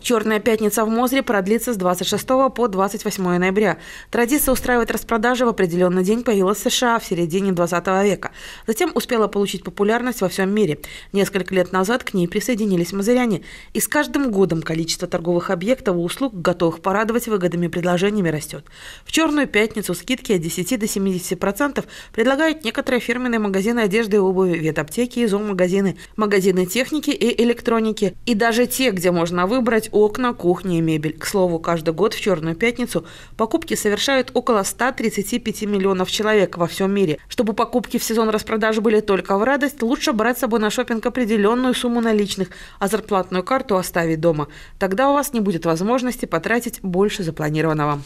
Черная пятница в Мозре продлится с 26 по 28 ноября. Традиция устраивать распродажи в определенный день появилась в США в середине 20 века. Затем успела получить популярность во всем мире. Несколько лет назад к ней присоединились мазыряне. И с каждым годом количество торговых объектов и услуг, готовых порадовать выгодами предложениями, растет. В Черную пятницу скидки от 10 до 70% предлагают некоторые фирменные магазины одежды и обуви, ветаптеки и зоомагазины, магазины техники и электроники. И даже те, где можно выбрать украшать окна, кухни и мебель. К слову, каждый год в Черную пятницу покупки совершают около 135 миллионов человек во всем мире. Чтобы покупки в сезон распродажи были только в радость, лучше брать с собой на шопинг определенную сумму наличных, а зарплатную карту оставить дома. Тогда у вас не будет возможности потратить больше запланированного.